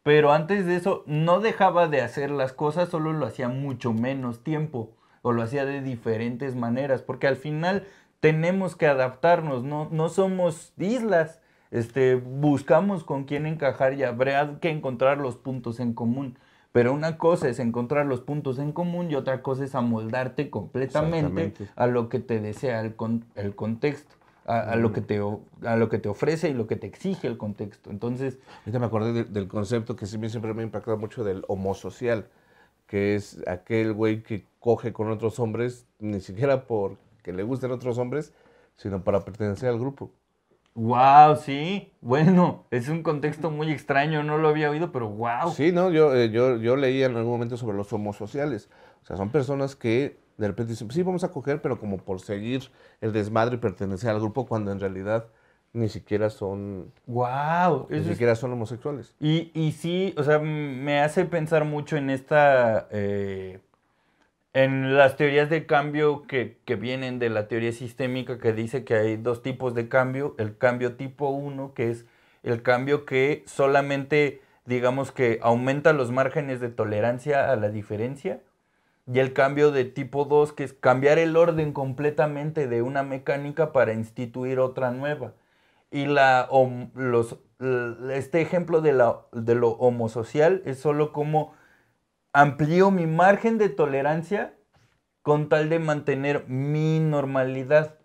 Pero antes de eso no dejaba de hacer las cosas, solo lo hacía mucho menos tiempo o lo hacía de diferentes maneras, porque al final tenemos que adaptarnos, no, no somos islas, este, buscamos con quién encajar y habrá que encontrar los puntos en común. Pero una cosa es encontrar los puntos en común y otra cosa es amoldarte completamente a lo que te desea el, con, el contexto. A, lo mm. que te, a lo que te ofrece y lo que te exige el contexto. Entonces. Ahorita me acordé del concepto que siempre me ha impactado mucho del homosocial, que es aquel güey que coge con otros hombres, ni siquiera porque le gusten otros hombres, sino para pertenecer al grupo. Wow, sí. Bueno, es un contexto muy extraño, no lo había oído, pero wow. Sí, no, yo, eh, yo, leía en algún momento sobre los homosociales. O sea, son personas que de repente dicen, sí, vamos a coger, pero como por seguir el desmadre y pertenecer al grupo, cuando en realidad ni siquiera son. ¡Wow! Ni siquiera son homosexuales. Y, y, sí, o sea, me hace pensar mucho en esta. Eh, en las teorías de cambio que, vienen de la teoría sistémica que dice que hay dos tipos de cambio, el cambio tipo 1, que es el cambio que solamente, digamos que aumenta los márgenes de tolerancia a la diferencia, y el cambio de tipo 2, que es cambiar el orden completamente de una mecánica para instituir otra nueva. Y la, los, este ejemplo de, de lo homosocial es solo como amplío mi margen de tolerancia con tal de mantener mi normalidad.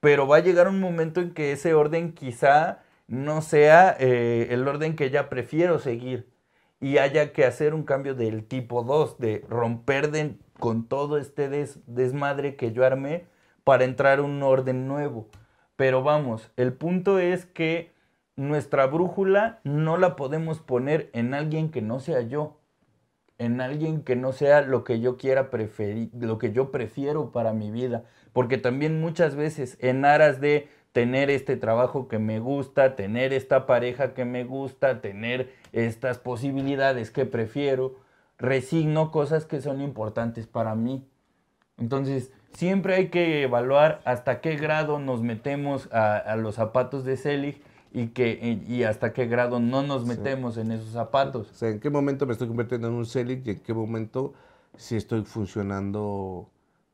Pero va a llegar un momento en que ese orden quizá no sea eh, el orden que ya prefiero seguir y haya que hacer un cambio del tipo 2, de romper con todo este desmadre que yo armé para entrar un orden nuevo. Pero vamos, el punto es que nuestra brújula no la podemos poner en alguien que no sea yo en alguien que no sea lo que yo quiera preferir, lo que yo prefiero para mi vida. Porque también muchas veces en aras de tener este trabajo que me gusta, tener esta pareja que me gusta, tener estas posibilidades que prefiero, resigno cosas que son importantes para mí. Entonces, siempre hay que evaluar hasta qué grado nos metemos a, a los zapatos de Selig y, que, y hasta qué grado no nos metemos en esos zapatos. O sea, ¿en qué momento me estoy convirtiendo en un celic y en qué momento si estoy funcionando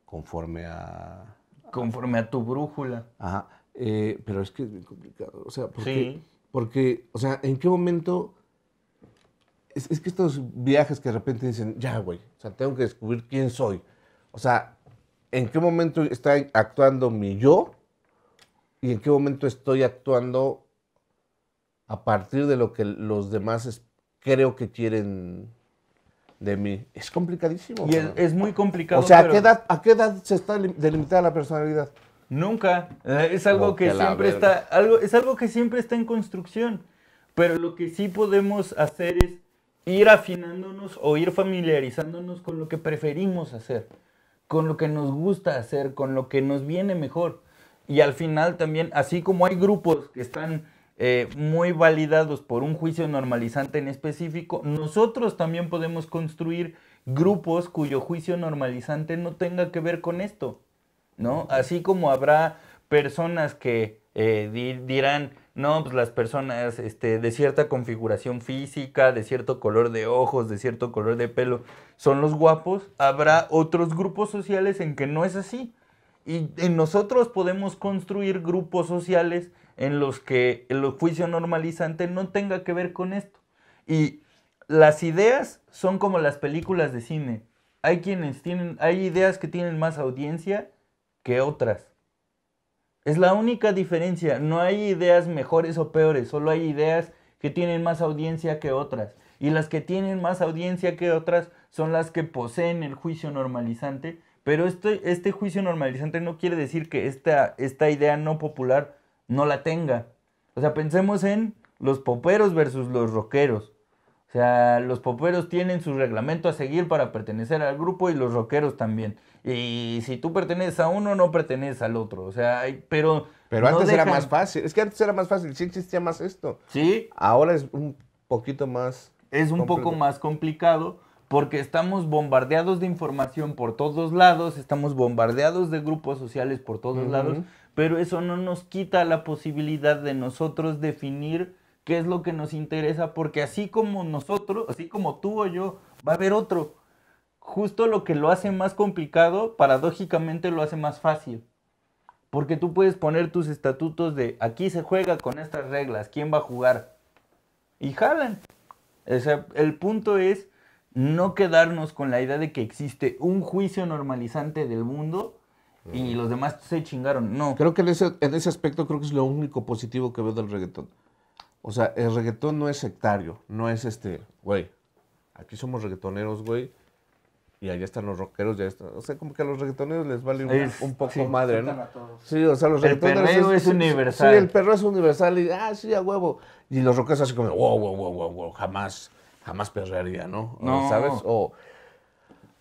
conforme a... Conforme a tu brújula. Ajá, eh, pero es que es bien complicado. O sea, porque, porque o sea, ¿en qué momento... Es, es, que estos viajes que de repente dicen, ya, güey, o sea, tengo que descubrir quién soy. O sea, ¿en qué momento está actuando mi yo? ¿Y en qué momento estoy actuando a partir de lo que los demás creo que quieren de mí. Es complicadísimo. Y es, muy complicado. O sea, ¿a, qué edad, se está delimitada la personalidad? Nunca. Eh, es algo que, siempre está. Algo, es algo que siempre está en construcción. Pero lo que sí podemos hacer es ir afinándonos o ir familiarizándonos con lo que preferimos hacer, con lo que nos gusta hacer, con lo que nos viene mejor. Y al final también, así como hay grupos que están eh, muy validados por un juicio normalizante en específico, nosotros también podemos construir grupos cuyo juicio normalizante no tenga que ver con esto, ¿no? Así como habrá personas que eh, dirán, no, pues las personas este, de cierta configuración física, de cierto color de ojos, de cierto color de pelo, son los guapos, habrá otros grupos sociales en que no es así. Y, y nosotros podemos construir grupos sociales en los que el juicio normalizante no tenga que ver con esto. Y las ideas son como las películas de cine. Hay quienes tienen, hay ideas que tienen más audiencia que otras. Es la única diferencia. No hay ideas mejores o peores, solo hay ideas que tienen más audiencia que otras. Y las que tienen más audiencia que otras son las que poseen el juicio normalizante. Pero este, este juicio normalizante no quiere decir que esta, esta idea no popular no la tenga. O sea, pensemos en los poperos versus los rockeros. O sea, los poperos tienen su reglamento a seguir para pertenecer al grupo y los rockeros también. Y si tú perteneces a uno, no perteneces al otro. O sea, pero. Pero antes era más fácil. Es que antes era más fácil. Sí existía más esto. Sí. Ahora es un poquito más. Es un poco más complicado porque estamos bombardeados de información por todos lados, estamos bombardeados de grupos sociales por todos lados, pero eso no nos quita la posibilidad de nosotros definir qué es lo que nos interesa, porque así como nosotros, así como tú o yo, va a haber otro. Justo lo que lo hace más complicado, paradójicamente lo hace más fácil. Porque tú puedes poner tus estatutos de aquí se juega con estas reglas, quién va a jugar. Y jalan. el punto es no quedarnos con la idea de que existe un juicio normalizante del mundo y los demás se chingaron. No. Creo que en ese, en ese aspecto creo que es lo único positivo que veo del reggaetón. O sea, el reggaetón no es sectario, no es este, güey, aquí somos reggaetoneros, güey, y allá están los rockeros, ya están. O sea, como que a los reggaetoneros les vale un, poco madre, ¿no? Sí, o sea, los reggaetoneros. El perreo es, universal. Sí, el perro es universal y, ah, sí, a huevo. Y los rockeros así como, wow, wow, wow, wow, jamás, jamás perrearía, ¿no? no. ¿Sabes? O,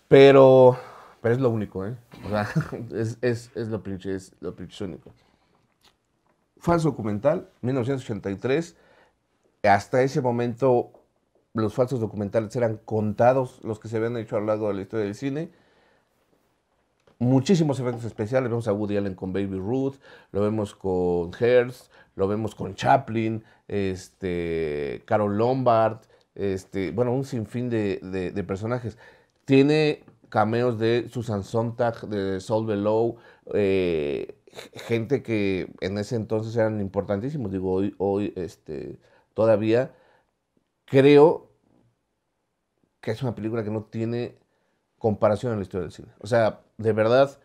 pero pero es lo único, ¿eh? O sea, es, lo pinche, es lo pinche único. Falso documental, 1983. Hasta ese momento los falsos documentales eran contados los que se habían hecho a lo largo de la historia del cine. Muchísimos eventos especiales, vemos a Woody Allen con Baby Ruth, lo vemos con Hearst, lo vemos con Chaplin, este, Carol Lombard, este, bueno, un sinfín de, de personajes. Tiene cameos de Susan Sontag, de Saul Below, eh, gente que en ese entonces eran importantísimos. Digo, hoy, hoy este, todavía creo que es una película que no tiene comparación en la historia del cine. O sea, de verdad,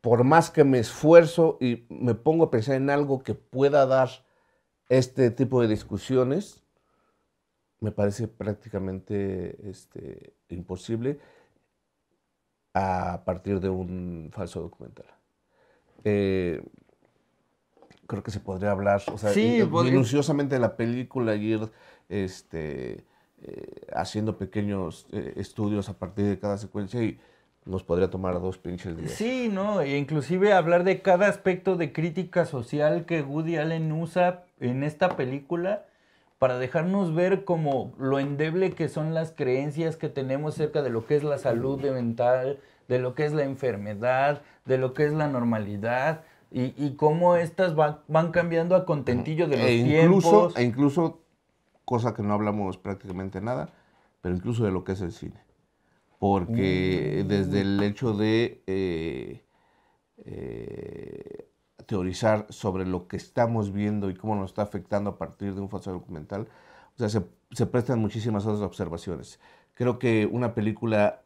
por más que me esfuerzo y me pongo a pensar en algo que pueda dar este tipo de discusiones, me parece prácticamente este, imposible a partir de un falso documental. Eh, creo que se podría hablar, eh, minuciosamente de la película ir este, eh, haciendo pequeños estudios a partir de cada secuencia y nos podría tomar dos pinches días. Sí, no, e inclusive hablar de cada aspecto de crítica social que Woody Allen usa en esta película para dejarnos ver como lo endeble que son las creencias que tenemos cerca de lo que es la salud mental, de lo que es la enfermedad, de lo que es la normalidad y, cómo estas van cambiando a contentillo de los e incluso, tiempos. E incluso, cosa que no hablamos prácticamente nada, pero incluso de lo que es el cine. Porque mm. desde el hecho de eh, eh, teorizar sobre lo que estamos viendo y cómo nos está afectando a partir de un falso documental, o sea, se, prestan muchísimas otras observaciones. Creo que una película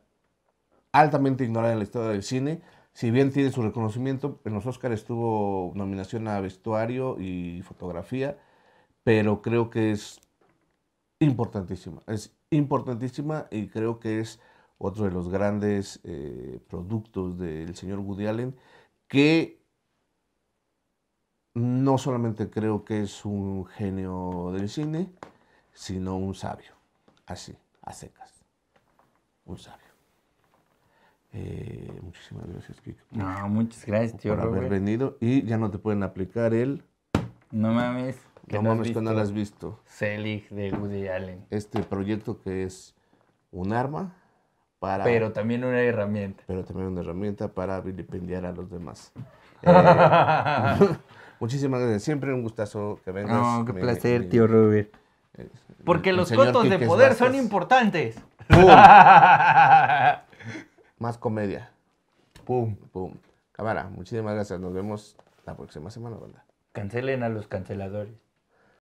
altamente ignorada en la historia del cine, si bien tiene su reconocimiento, en los Oscars tuvo nominación a vestuario y fotografía, pero creo que es importantísima. Es importantísima y creo que es otro de los grandes eh, productos del señor Woody Allen que no solamente creo que es un genio del cine, sino un sabio, así, a secas, un sabio. Eh, muchísimas gracias, Kiko. No, muchas gracias, tío. Por haber venido y ya no te pueden aplicar el... No mames. No mames que no lo has visto. Selig de Woody Allen. Este proyecto que es un arma para... Pero también una herramienta. Pero también una herramienta para vilipendiar a los demás. Eh, Muchísimas gracias. Siempre un gustazo que vengas. No, qué placer, tío Robert. Porque los cotos de poder son importantes. Más comedia. Pum. Pum. Cámara, muchísimas gracias. Nos vemos la próxima semana, banda. Cancelen a los canceladores.